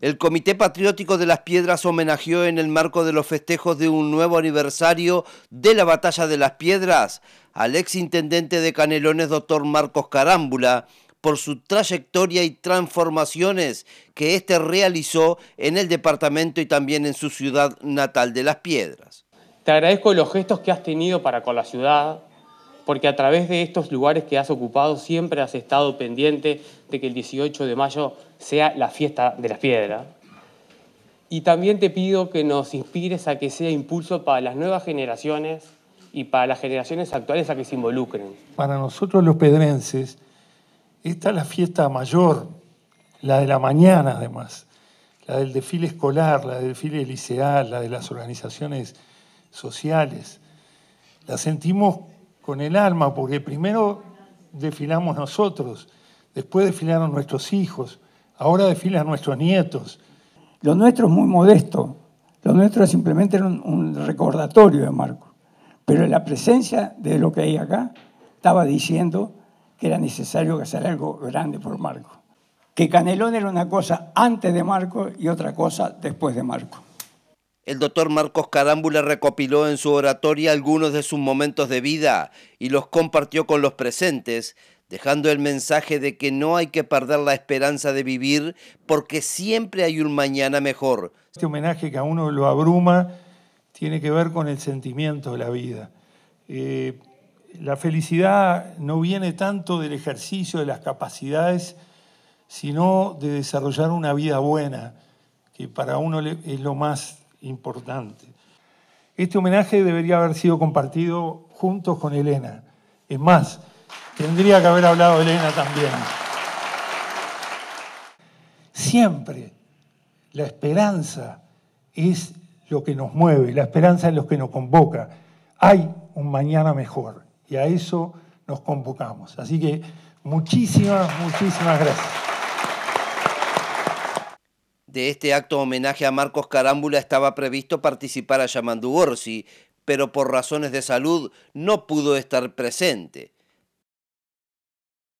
El Comité Patriótico de las Piedras homenajeó en el marco de los festejos de un nuevo aniversario de la Batalla de las Piedras al exintendente de Canelones, doctor Marcos Carámbula, por su trayectoria y transformaciones que éste realizó en el departamento y también en su ciudad natal de Las Piedras. Te agradezco los gestos que has tenido para con la ciudad, porque a través de estos lugares que has ocupado siempre has estado pendiente de que el 18 de mayo sea la fiesta de las piedras. Y también te pido que nos inspires a que sea impulso para las nuevas generaciones y para las generaciones actuales a que se involucren. Para nosotros los pedrenses, esta es la fiesta mayor, la de la mañana además, la del desfile escolar, la del desfile liceal, la de las organizaciones sociales. La sentimos con el alma, porque primero desfilamos nosotros, después desfilaron nuestros hijos, ahora desfilan nuestros nietos. Lo nuestro es muy modesto, lo nuestro simplemente un, un recordatorio de Marco. pero la presencia de lo que hay acá estaba diciendo que era necesario hacer algo grande por Marco. Que Canelón era una cosa antes de Marco y otra cosa después de Marco. El doctor Marcos Carámbula recopiló en su oratoria algunos de sus momentos de vida y los compartió con los presentes, dejando el mensaje de que no hay que perder la esperanza de vivir porque siempre hay un mañana mejor. Este homenaje que a uno lo abruma tiene que ver con el sentimiento de la vida. Eh, la felicidad no viene tanto del ejercicio de las capacidades, sino de desarrollar una vida buena, que para uno es lo más importante. Este homenaje debería haber sido compartido juntos con Elena. Es más, tendría que haber hablado Elena también. Siempre la esperanza es lo que nos mueve, la esperanza es lo que nos convoca. Hay un mañana mejor y a eso nos convocamos. Así que muchísimas, muchísimas gracias de este acto homenaje a Marcos Carámbula estaba previsto participar a Yamandu Orsi, pero por razones de salud no pudo estar presente.